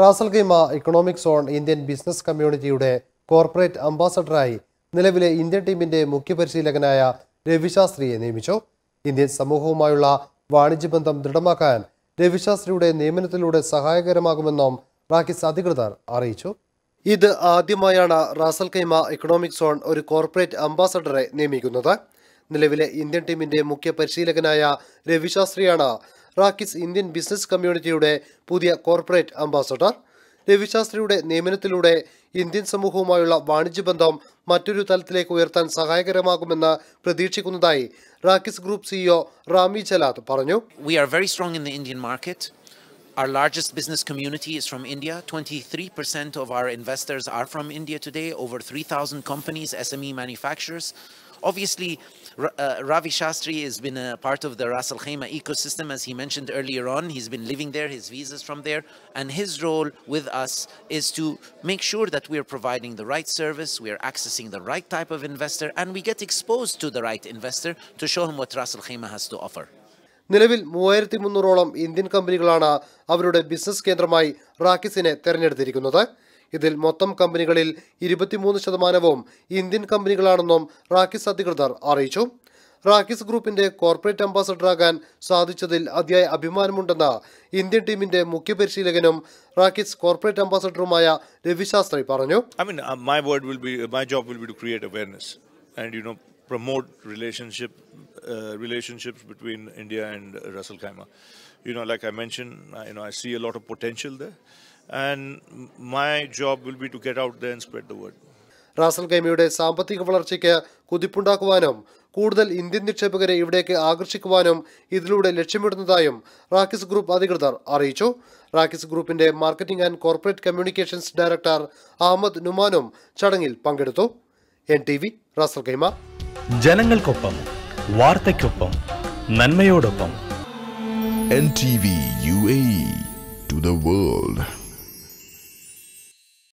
Ras Al Khaimah economic zone Indian business കമ്മ്യൂണിറ്റിയുടെ corporate അംബാസഡറായി നിലവിലെ ഇന്ത്യൻ ടീമിന്റെ മുഖ്യ പരിശീലകനായ രവിശാസ്ത്രിയെ നിയമിച്ചു ഇന്ത്യൻ സമൂഹവുമായുള്ള വാണിജ്യ ബന്ധം ദൃഢമാക്കാൻ രവിശാസ്ത്രിയുടെ നിയമനത്തിലൂടെ സഹായകരമാകുമെന്നും റാക്കിസ് അധികൃതർ അറിയിച്ചു ഇത് ആദ്യമായാണ് റാസൽ കൈമ ഇക്കണോമിക് സോൺ ഒരു കോർപ്പറേറ്റ് അംബാസഡറെ നിയമിക്കുന്നത് നിലവിലെ ഇന്ത്യൻ ടീമിന്റെ മുഖ്യ പരിശീലകനായ രവിശാസ്ത്രിയാണ് റാക്കിസ് ഇന്ത്യൻ ബിസിനസ് കമ്മ്യൂണിറ്റിയുടെ പുതിയ കോർപ്പറേറ്റ് അംബാസഡർ രവിശാസ്ത്രിയുടെ നിയമനത്തിലൂടെ ഇന്ത്യൻ സമൂഹവുമായുള്ള വാണിജ്യ ബന്ധം മറ്റൊരു തലത്തിലേക്ക് ഉയർത്താൻ സഹായകരമാകുമെന്ന് പ്രതീക്ഷിക്കുന്നതായി RAKEZ group CEO e Rami Jalad പറഞ്ഞു we are very strong in the Indian market Our largest business community is from India. 23% of our investors are from India today, over 3,000 companies, SME manufacturers. Obviously, uh, Ravi Shastri has been a part of the Ras Al Khaimah ecosystem, as he mentioned earlier on. He's been living there, his visa's from there, and his role with us is to make sure that we're providing the right service, we're accessing the right type of investor, and we get exposed to the right investor to show him what Ras Al Khaimah has to offer. നിലവിൽ മൂവായിരത്തി മുന്നൂറോളം Indian കമ്പനികളാണ് അവരുടെ business കേന്ദ്രമായി റാക്കിസിനെ തെരഞ്ഞെടുത്തിരിക്കുന്നത് ഇതിൽ മൊത്തം കമ്പനികളിൽ ഇരുപത്തിമൂന്ന് ശതമാനവും ഇന്ത്യൻ കമ്പനികളാണെന്നും റാക്കിസ് അധികൃതർ അറിയിച്ചു റാക്കിസ് ഗ്രൂപ്പിന്റെ കോർപ്പറേറ്റ് അംബാസഡറാകാൻ സാധിച്ചതിൽ അതിയായ അഭിമാനമുണ്ടെന്ന് ഇന്ത്യൻ ടീമിന്റെ മുഖ്യ പരിശീലകനും റാക്കിസ് കോർപ്പറേറ്റ് അംബാസഡറുമായ രവിശാസ്ത്രി പറഞ്ഞു I mean my word will be my job will be to create and you know promote relationship uh, relationships between India and Russell Kaimer. You know, like I mentioned, I, you know, I see a lot of potential there. and my job will be to get out there and spread the word. റാസൽ ഗൈമയുടെ സാമ്പത്തിക വളർച്ചയ്ക്ക് കുതിപ്പുണ്ടാക്കുവാനും കൂടുതൽ Indian നിക്ഷേപകരെ ഇവിടേക്ക് ആകർഷിക്കുവാനും ഇതിലൂടെ ലക്ഷ്യമിടുന്നതായും റാക്കിസ് group അധികൃതർ അറിയിച്ചു റാക്കിസ് ഗ്രൂപ്പിന്റെ marketing and corporate communications director Ahmed നുമാനും ചടങ്ങിൽ പങ്കെടുത്തു N T V Ras Al Khaimah ജനങ്ങൾക്കൊപ്പം വാർത്തയ്ക്കൊപ്പം നന്മയോടൊപ്പം N T V U A to the world